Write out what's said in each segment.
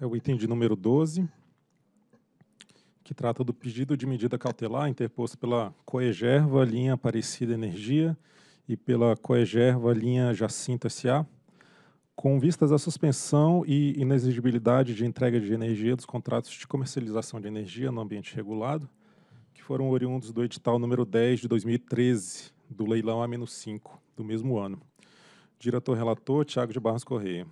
é o item de número 12, que trata do pedido de medida cautelar interposto pela Coegerva, linha Aparecida Energia, e pela Coegerva, linha Jacinto S.A., com vistas à suspensão e inexigibilidade de entrega de energia dos contratos de comercialização de energia no ambiente regulado, que foram oriundos do edital número 10 de 2013, do leilão A-5, do mesmo ano. Diretor-relator, Tiago de Barros Correia.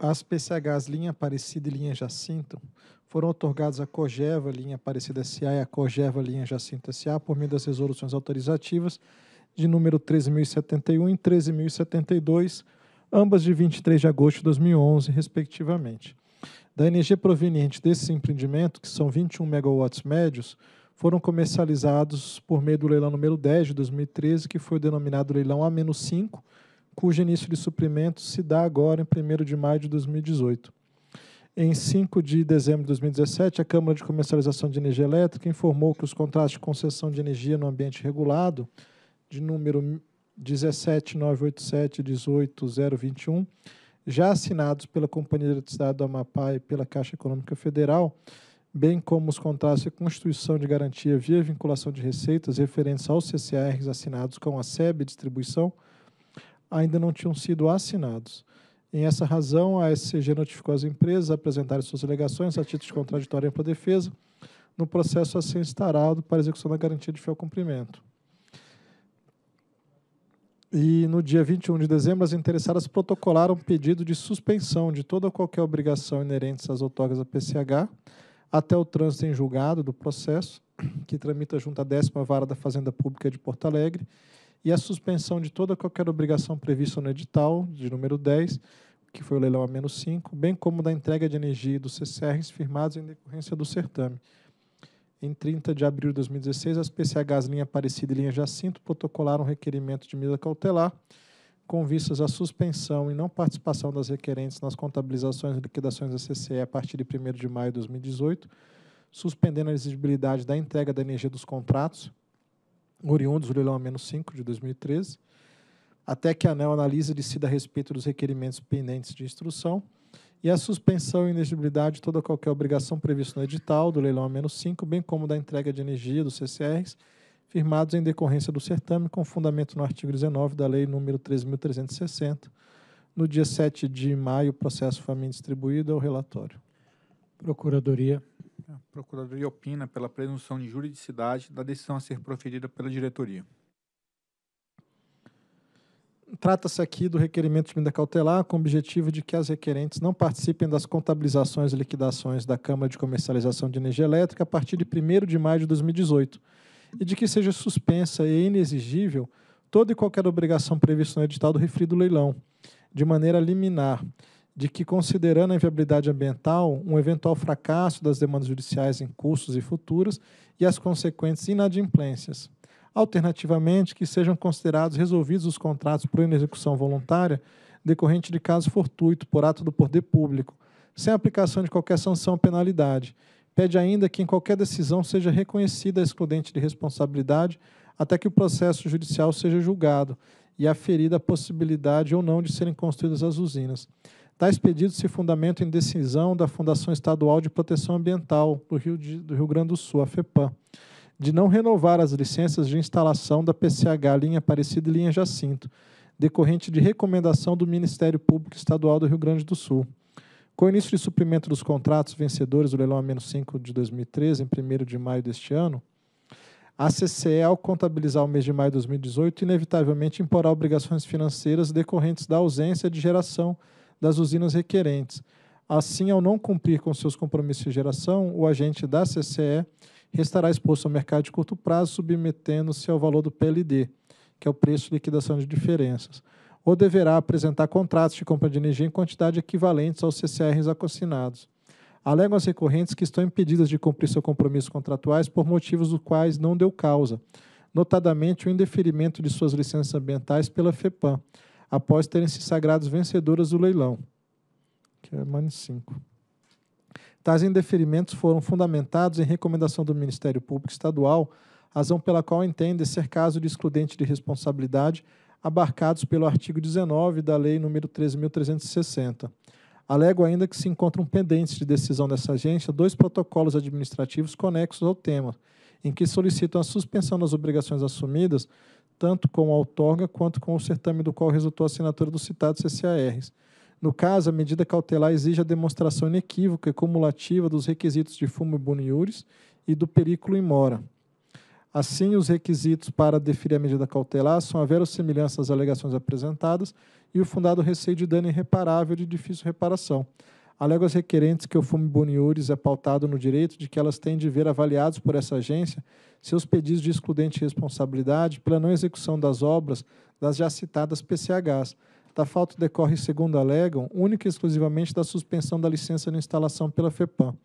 As PCHs linha Aparecida e linha Jacinto foram otorgadas à Cogeva linha Aparecida SA e à Cogeva linha Jacinto SA por meio das resoluções autorizativas de número 13.071 e 13.072, ambas de 23 de agosto de 2011, respectivamente. Da energia proveniente desse empreendimento, que são 21 megawatts médios, foram comercializados por meio do leilão número 10 de 2013, que foi denominado leilão A-5, cujo início de suprimento se dá agora em 1 de maio de 2018. Em 5 de dezembro de 2017, a Câmara de Comercialização de Energia Elétrica informou que os contratos de concessão de energia no ambiente regulado, de número 17987 18021, já assinados pela Companhia de Eletricidade do Amapá e pela Caixa Econômica Federal, bem como os contratos de constituição de garantia via vinculação de receitas referentes aos CCRs assinados com a SEB Distribuição, ainda não tinham sido assinados. Em essa razão, a SCG notificou as empresas a apresentarem suas alegações a título de contraditório e ampla defesa no processo a ser instaurado para execução da garantia de fiel cumprimento. E no dia 21 de dezembro, as interessadas protocolaram um pedido de suspensão de toda ou qualquer obrigação inerente às outorgas da PCH até o trânsito em julgado do processo, que tramita junto à décima vara da Fazenda Pública de Porto Alegre, e a suspensão de toda qualquer obrigação prevista no edital, de número 10, que foi o leilão a menos 5, bem como da entrega de energia e dos CCRs firmados em decorrência do certame. Em 30 de abril de 2016, as PCHs Linha Aparecida e Linha Jacinto protocolaram um requerimento de medida cautelar com vistas à suspensão e não participação das requerentes nas contabilizações e liquidações da CCE a partir de 1 de maio de 2018, suspendendo a exigibilidade da entrega da energia dos contratos, oriundos do leilão a menos 5 de 2013, até que a ANEL analise e decida a respeito dos requerimentos pendentes de instrução e a suspensão e inexigibilidade de toda qualquer obrigação prevista no edital do leilão a menos 5, bem como da entrega de energia dos CCRs, firmados em decorrência do certame, com fundamento no artigo 19 da Lei nº 3.360, no dia 7 de maio, o processo família distribuído ao relatório. Procuradoria a Procuradoria opina pela presunção de juridicidade da decisão a ser proferida pela diretoria. Trata-se aqui do requerimento de medida cautelar com o objetivo de que as requerentes não participem das contabilizações e liquidações da Câmara de Comercialização de Energia Elétrica a partir de 1 de maio de 2018 e de que seja suspensa e inexigível toda e qualquer obrigação prevista no edital do referido leilão, de maneira liminar de que, considerando a inviabilidade ambiental, um eventual fracasso das demandas judiciais em cursos e futuras e as consequentes inadimplências. Alternativamente, que sejam considerados resolvidos os contratos por execução voluntária decorrente de caso fortuito por ato do poder público, sem aplicação de qualquer sanção ou penalidade. Pede ainda que em qualquer decisão seja reconhecida a excludente de responsabilidade até que o processo judicial seja julgado e aferida a possibilidade ou não de serem construídas as usinas. Tais pedidos se fundamentam em decisão da Fundação Estadual de Proteção Ambiental do Rio, de, do Rio Grande do Sul, a FEPAM, de não renovar as licenças de instalação da PCH linha Aparecida e linha Jacinto, decorrente de recomendação do Ministério Público Estadual do Rio Grande do Sul. Com o início de suprimento dos contratos vencedores do leilão A-5 de 2013, em 1 de maio deste ano, a CCE, ao contabilizar o mês de maio de 2018, inevitavelmente imporá obrigações financeiras decorrentes da ausência de geração das usinas requerentes. Assim, ao não cumprir com seus compromissos de geração, o agente da CCE restará exposto ao mercado de curto prazo, submetendo-se ao valor do PLD, que é o preço de liquidação de diferenças, ou deverá apresentar contratos de compra de energia em quantidade equivalentes aos CCRs acossinados. Alegam as recorrentes que estão impedidas de cumprir seus compromissos contratuais por motivos dos quais não deu causa, notadamente o indeferimento de suas licenças ambientais pela FEPAM, após terem se sagrados vencedoras do leilão, que é Mani 5. Tais indeferimentos foram fundamentados em recomendação do Ministério Público Estadual, razão pela qual entende ser caso de excludente de responsabilidade abarcados pelo artigo 19 da Lei nº 13.360. Alego ainda que se encontram pendentes de decisão dessa agência dois protocolos administrativos conexos ao tema, em que solicitam a suspensão das obrigações assumidas tanto com a outorga quanto com o certame do qual resultou a assinatura dos citados CCARs. No caso, a medida cautelar exige a demonstração inequívoca e cumulativa dos requisitos de fumo e boniúris e do perículo em mora. Assim, os requisitos para deferir a medida cautelar são a verossimilhança das alegações apresentadas e o fundado receio de dano irreparável de difícil reparação, alega aos requerentes que o fume boniures é pautado no direito de que elas têm de ver avaliados por essa agência seus pedidos de excludente responsabilidade pela não execução das obras das já citadas PCHs. Da falta decorre, segundo alegam, única e exclusivamente da suspensão da licença de instalação pela FEPAM.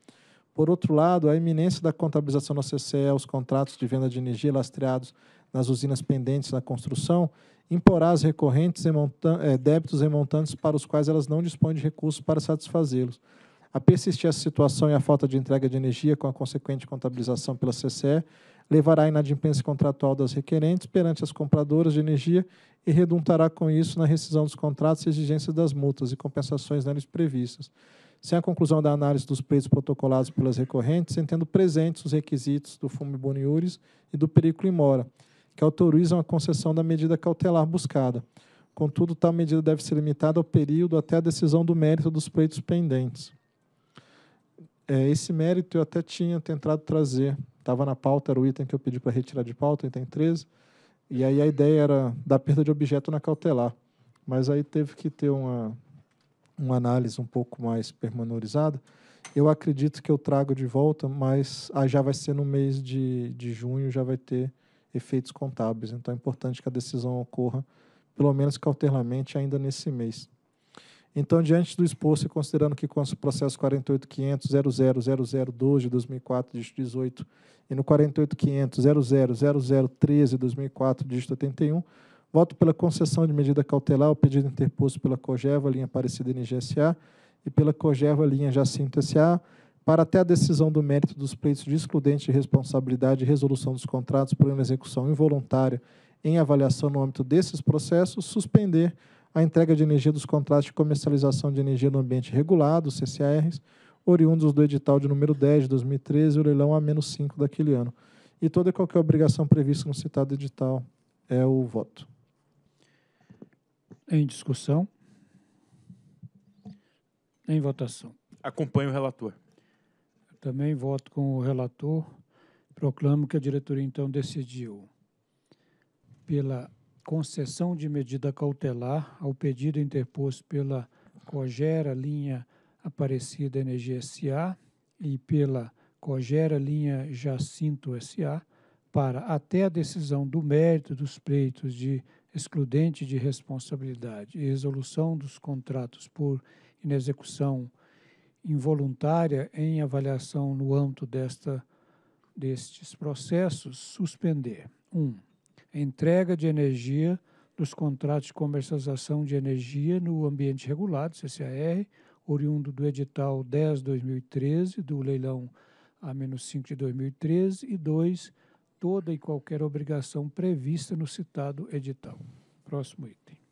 Por outro lado, a iminência da contabilização na CCE aos contratos de venda de energia lastreados nas usinas pendentes da construção, imporá as recorrentes em é, eh, débitos em montantes para os quais elas não dispõem de recursos para satisfazê-los. A persistir essa situação e a falta de entrega de energia com a consequente contabilização pela CCE levará à inadimplência contratual das requerentes perante as compradoras de energia e redundará com isso na rescisão dos contratos e exigência das multas e compensações neles previstas. Sem a conclusão da análise dos preços protocolados pelas recorrentes, entendo presentes os requisitos do fume boniures e do periculo imora, que autorizam a concessão da medida cautelar buscada. Contudo, tal medida deve ser limitada ao período até a decisão do mérito dos pleitos pendentes. É, esse mérito eu até tinha tentado trazer, estava na pauta, era o item que eu pedi para retirar de pauta, item 13, e aí a ideia era da perda de objeto na cautelar. Mas aí teve que ter uma, uma análise um pouco mais pormenorizada. Eu acredito que eu trago de volta, mas ah, já vai ser no mês de, de junho, já vai ter efeitos contábeis. Então é importante que a decisão ocorra, pelo menos cautelarmente, ainda nesse mês. Então, diante do exposto e considerando que consta o processo 48.500.00002 de 2004, dígito 18, e no 48.500.00013 de 2004, dígito 81, voto pela concessão de medida cautelar ao pedido interposto pela COGEVA, linha Aparecida NGSA, e pela COGEVA, linha Jacinto SA, para até a decisão do mérito dos pleitos de excludente de responsabilidade e resolução dos contratos por uma execução involuntária em avaliação no âmbito desses processos, suspender a entrega de energia dos contratos de comercialização de energia no ambiente regulado, CCARs, oriundos do edital de número 10 de 2013 e o leilão A-5 daquele ano. E toda e qualquer obrigação prevista no citado edital é o voto. Em discussão? Em votação. Acompanhe o relator. Também voto com o relator. Proclamo que a diretoria então decidiu pela concessão de medida cautelar ao pedido interposto pela Cogera linha Aparecida Energia SA e pela Cogera linha Jacinto SA para até a decisão do mérito dos pleitos de excludente de responsabilidade e resolução dos contratos por inexecução involuntária em avaliação no âmbito desta, destes processos, suspender. 1. Um, entrega de energia dos contratos de comercialização de energia no ambiente regulado, CCAR, oriundo do edital 10-2013, do leilão A-5 de 2013, e 2. Toda e qualquer obrigação prevista no citado edital. Próximo item.